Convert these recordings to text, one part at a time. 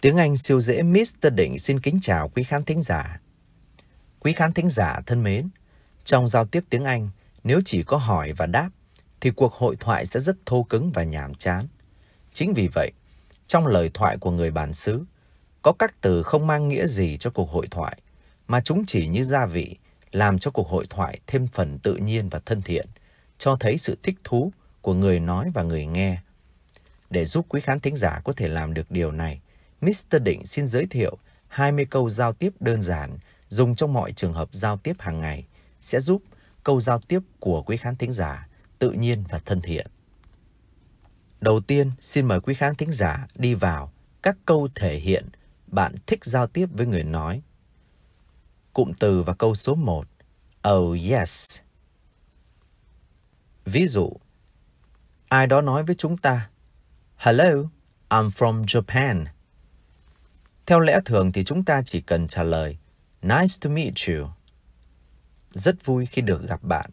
Tiếng Anh siêu dễ Mr. Định xin kính chào quý khán thính giả. Quý khán thính giả thân mến, trong giao tiếp tiếng Anh, nếu chỉ có hỏi và đáp, thì cuộc hội thoại sẽ rất thô cứng và nhàm chán. Chính vì vậy, trong lời thoại của người bản xứ, có các từ không mang nghĩa gì cho cuộc hội thoại, mà chúng chỉ như gia vị, làm cho cuộc hội thoại thêm phần tự nhiên và thân thiện, cho thấy sự thích thú của người nói và người nghe. Để giúp quý khán thính giả có thể làm được điều này, Mr. Định xin giới thiệu 20 câu giao tiếp đơn giản dùng trong mọi trường hợp giao tiếp hàng ngày sẽ giúp câu giao tiếp của quý khán thính giả tự nhiên và thân thiện. Đầu tiên, xin mời quý khán thính giả đi vào các câu thể hiện bạn thích giao tiếp với người nói. Cụm từ và câu số 1, Oh yes. Ví dụ, ai đó nói với chúng ta, Hello, I'm from Japan. Theo lẽ thường thì chúng ta chỉ cần trả lời Nice to meet you. Rất vui khi được gặp bạn.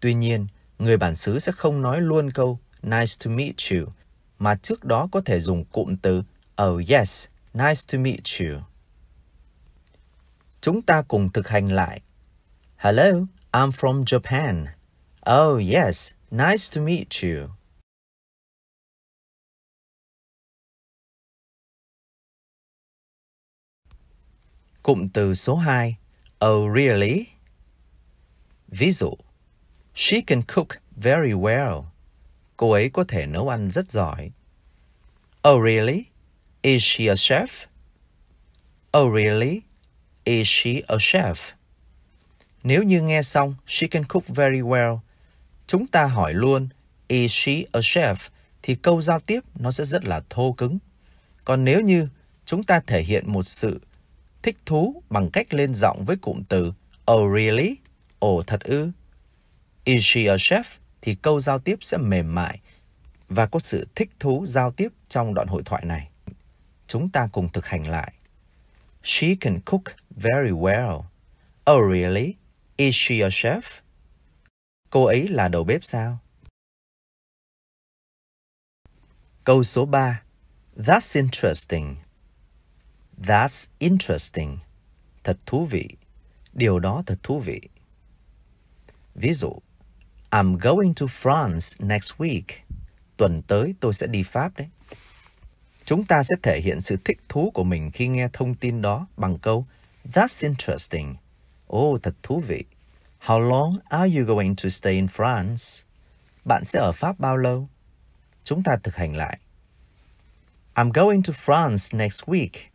Tuy nhiên, người bản xứ sẽ không nói luôn câu Nice to meet you, mà trước đó có thể dùng cụm từ Oh yes, nice to meet you. Chúng ta cùng thực hành lại. Hello, I'm from Japan. Oh yes, nice to meet you. Cụm từ số 2, Oh really? Ví dụ, She can cook very well. Cô ấy có thể nấu ăn rất giỏi. Oh really? Is she a chef? Oh really? Is she a chef? Nếu như nghe xong she can cook very well, chúng ta hỏi luôn is she a chef thì câu giao tiếp nó sẽ rất là thô cứng. Còn nếu như chúng ta thể hiện một sự thích thú bằng cách lên giọng với cụm từ Oh really? Ồ oh, thật ư? Is she a chef? Thì câu giao tiếp sẽ mềm mại và có sự thích thú giao tiếp trong đoạn hội thoại này. Chúng ta cùng thực hành lại. She can cook very well. Oh really? Is she a chef? Cô ấy là đầu bếp sao? Câu số 3. That's interesting. That's interesting. Thật thú vị. Điều đó thật thú vị. Ví dụ, I'm going to France next week. Tuần tới tôi sẽ đi Pháp đấy. Chúng ta sẽ thể hiện sự thích thú của mình khi nghe thông tin đó bằng câu That's interesting. oh, thật thú vị. How long are you going to stay in France? Bạn sẽ ở Pháp bao lâu? Chúng ta thực hành lại. I'm going to France next week.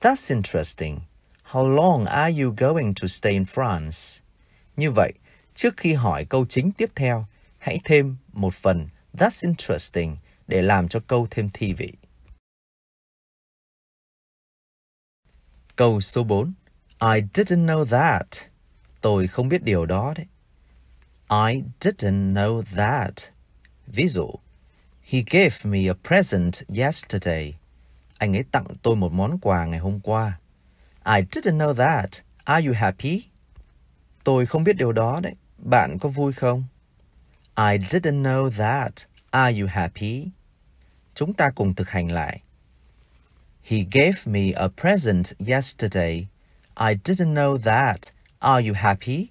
That's interesting. How long are you going to stay in France? Như vậy, trước khi hỏi câu chính tiếp theo, hãy thêm một phần That's interesting để làm cho câu thêm thi vị. Câu số 4. I didn't know that. Tôi không biết điều đó đấy. I didn't know that. Ví dụ, He gave me a present yesterday. Anh ấy tặng tôi một món quà ngày hôm qua. I didn't know that. Are you happy? Tôi không biết điều đó đấy. Bạn có vui không? I didn't know that. Are you happy? Chúng ta cùng thực hành lại. He gave me a present yesterday. I didn't know that. Are you happy?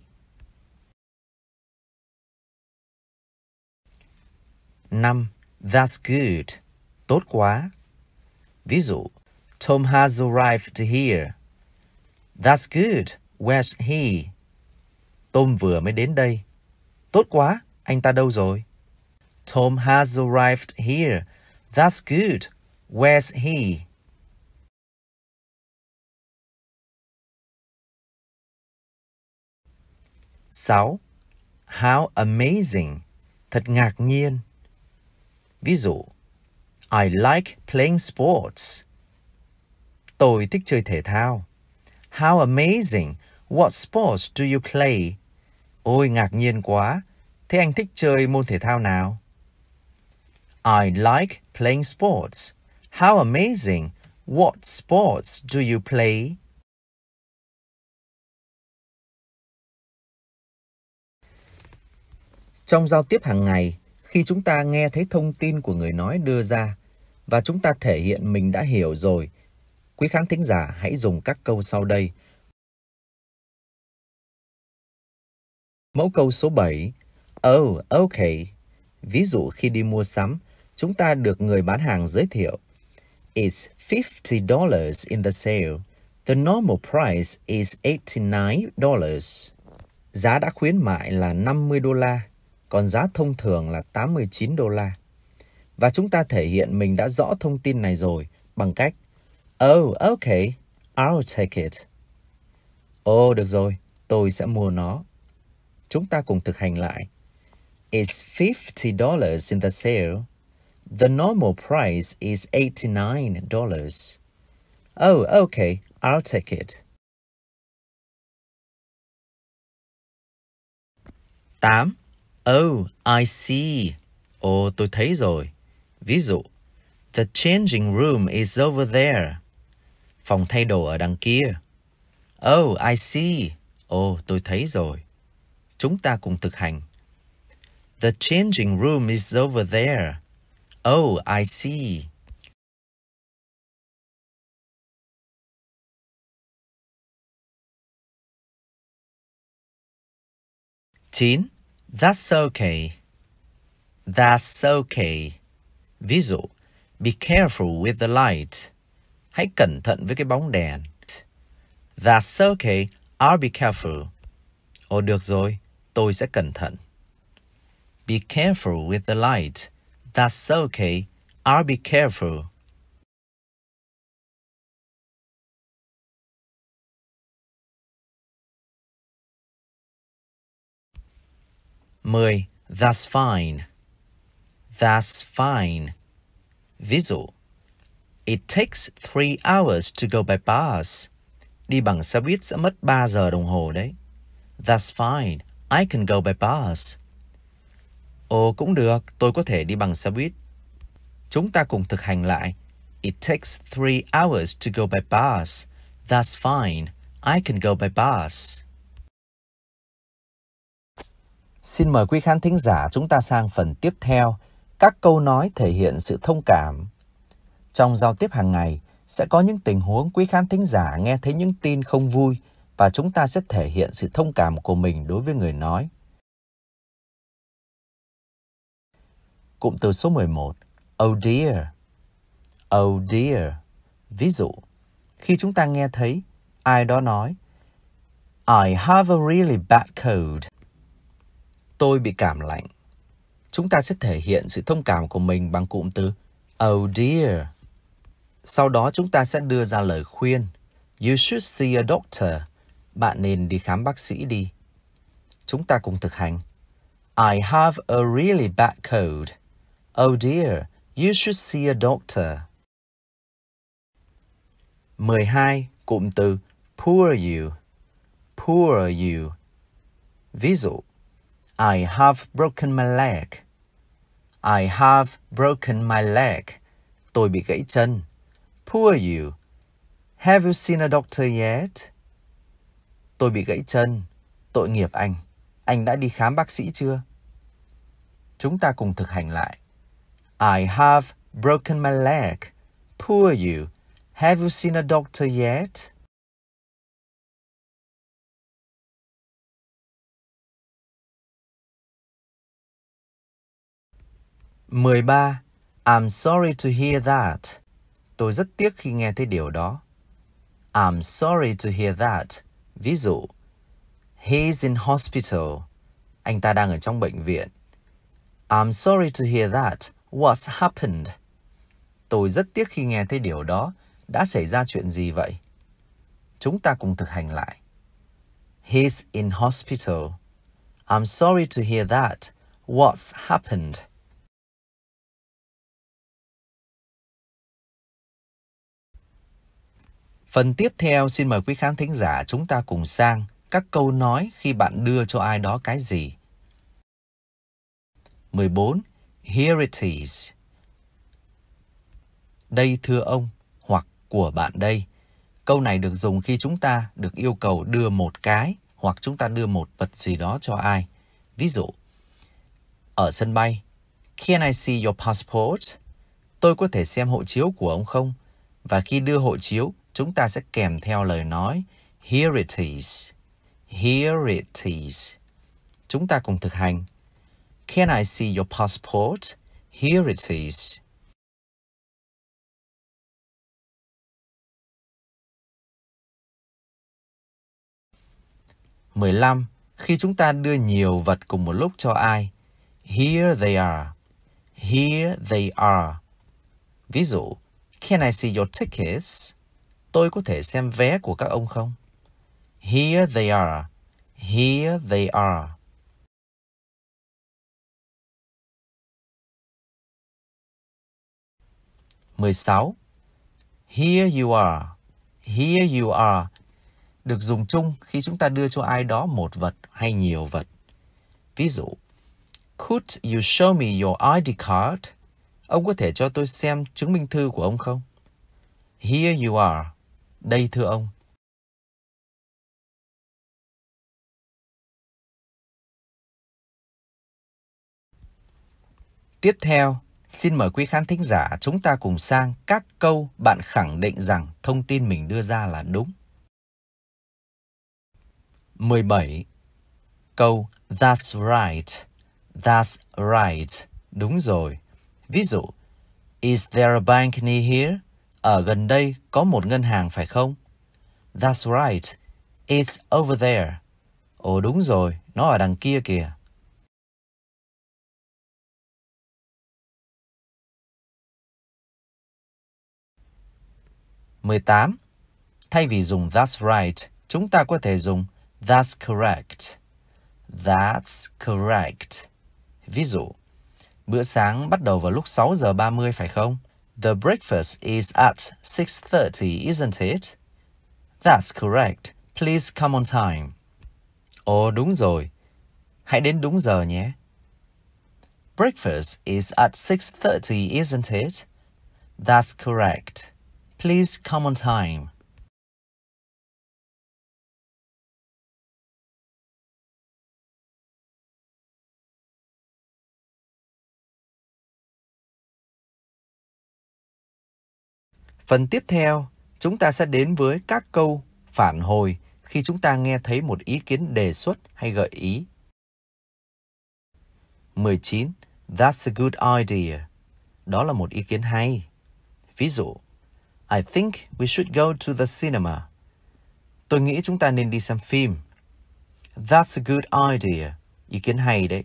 Năm. That's good. Tốt quá. Ví dụ, Tom has arrived here. That's good. Where's he? Tom vừa mới đến đây. Tốt quá, anh ta đâu rồi? Tom has arrived here. That's good. Where's he? Sáu. How amazing. Thật ngạc nhiên. Ví dụ, I like playing sports. Tôi thích chơi thể thao. How amazing. What sports do you play? Ôi ngạc nhiên quá. Thế anh thích chơi môn thể thao nào? I like playing sports. How amazing. What sports do you play? Trong giao tiếp hàng ngày, khi chúng ta nghe thấy thông tin của người nói đưa ra và chúng ta thể hiện mình đã hiểu rồi. Quý khán thính giả hãy dùng các câu sau đây. Mẫu câu số 7. Oh, okay. Ví dụ khi đi mua sắm, chúng ta được người bán hàng giới thiệu. It's $50 in the sale. The normal price is $89. Giá đã khuyến mại là 50 đô la, còn giá thông thường là 89 đô la. Và chúng ta thể hiện mình đã rõ thông tin này rồi bằng cách Oh, okay, I'll take it. oh, được rồi, tôi sẽ mua nó. Chúng ta cùng thực hành lại. It's fifty dollars in the sale. The normal price is eighty nine dollars Oh, okay, I'll take it. tám Oh, I see. Ồ, oh, tôi thấy rồi. Ví dụ, The changing room is over there. Phòng thay đồ ở đằng kia. Oh, I see. oh, tôi thấy rồi. Chúng ta cùng thực hành. The changing room is over there. Oh, I see. Chín. That's okay. That's okay. Ví dụ, be careful with the light. Hãy cẩn thận với cái bóng đèn. That's okay, I'll be careful. Ồ được rồi, tôi sẽ cẩn thận. Be careful with the light. That's okay, I'll be careful. Mười, that's fine. That's fine. Ví dụ, It takes three hours to go by bus. Đi bằng xe buýt sẽ mất 3 giờ đồng hồ đấy. That's fine. I can go by bus. Ồ, cũng được. Tôi có thể đi bằng xe buýt. Chúng ta cùng thực hành lại. It takes three hours to go by bus. That's fine. I can go by bus. Xin mời quý khán thính giả chúng ta sang phần tiếp theo các câu nói thể hiện sự thông cảm. Trong giao tiếp hàng ngày, sẽ có những tình huống quý khán thính giả nghe thấy những tin không vui và chúng ta sẽ thể hiện sự thông cảm của mình đối với người nói. Cụm từ số 11, oh dear. Oh dear. Ví dụ, khi chúng ta nghe thấy ai đó nói I have a really bad cold. Tôi bị cảm lạnh chúng ta sẽ thể hiện sự thông cảm của mình bằng cụm từ Oh dear. Sau đó chúng ta sẽ đưa ra lời khuyên. You should see a doctor. Bạn nên đi khám bác sĩ đi. Chúng ta cùng thực hành. I have a really bad cold. Oh dear, you should see a doctor. 12. Cụm từ poor you. Poor you. Ví dụ, I have broken my leg. I have broken my leg. Tôi bị gãy chân. Poor you. Have you seen a doctor yet? Tôi bị gãy chân. Tội nghiệp anh. Anh đã đi khám bác sĩ chưa? Chúng ta cùng thực hành lại. I have broken my leg. Poor you. Have you seen a doctor yet? 13. I'm sorry to hear that. Tôi rất tiếc khi nghe thấy điều đó. I'm sorry to hear that. Ví dụ, He's in hospital. Anh ta đang ở trong bệnh viện. I'm sorry to hear that. What's happened? Tôi rất tiếc khi nghe thấy điều đó. Đã xảy ra chuyện gì vậy? Chúng ta cùng thực hành lại. He's in hospital. I'm sorry to hear that. What's happened? Phần tiếp theo xin mời quý khán thính giả chúng ta cùng sang các câu nói khi bạn đưa cho ai đó cái gì. 14. Here it is. Đây thưa ông hoặc của bạn đây. Câu này được dùng khi chúng ta được yêu cầu đưa một cái hoặc chúng ta đưa một vật gì đó cho ai. Ví dụ, ở sân bay, Can I see your passport? Tôi có thể xem hộ chiếu của ông không? Và khi đưa hộ chiếu, chúng ta sẽ kèm theo lời nói here it is, here it is. Chúng ta cùng thực hành. Can I see your passport? Here it is. mười lăm Khi chúng ta đưa nhiều vật cùng một lúc cho ai, here they are, here they are. Ví dụ, can I see your tickets? Tôi có thể xem vé của các ông không? Here they are. Here they are. mười sáu Here you are. Here you are. Được dùng chung khi chúng ta đưa cho ai đó một vật hay nhiều vật. Ví dụ, Could you show me your ID card? Ông có thể cho tôi xem chứng minh thư của ông không? Here you are. Đây thưa ông Tiếp theo, xin mời quý khán thính giả chúng ta cùng sang các câu bạn khẳng định rằng thông tin mình đưa ra là đúng. 17. Câu That's right. That's right. Đúng rồi. Ví dụ, Is there a bank near here? Ở gần đây có một ngân hàng phải không? That's right. It's over there. Ồ đúng rồi, nó ở đằng kia kìa. mười tám Thay vì dùng that's right, chúng ta có thể dùng that's correct. That's correct. Ví dụ, bữa sáng bắt đầu vào lúc sáu giờ ba mươi phải không? The breakfast is at 6.30, isn't it? That's correct. Please come on time. Ồ, đúng rồi. Hãy đến đúng giờ nhé. Breakfast is at 6.30, isn't it? That's correct. Please come on time. Phần tiếp theo, chúng ta sẽ đến với các câu phản hồi khi chúng ta nghe thấy một ý kiến đề xuất hay gợi ý. 19. That's a good idea. Đó là một ý kiến hay. Ví dụ, I think we should go to the cinema. Tôi nghĩ chúng ta nên đi xem phim. That's a good idea. Ý kiến hay đấy.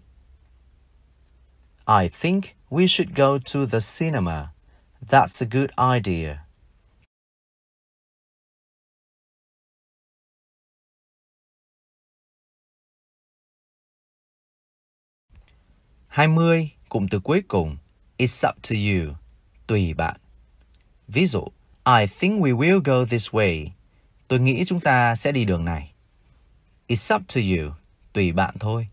I think we should go to the cinema. That's a good idea. 20, cụm từ cuối cùng, it's up to you, tùy bạn. Ví dụ, I think we will go this way. Tôi nghĩ chúng ta sẽ đi đường này. It's up to you, tùy bạn thôi.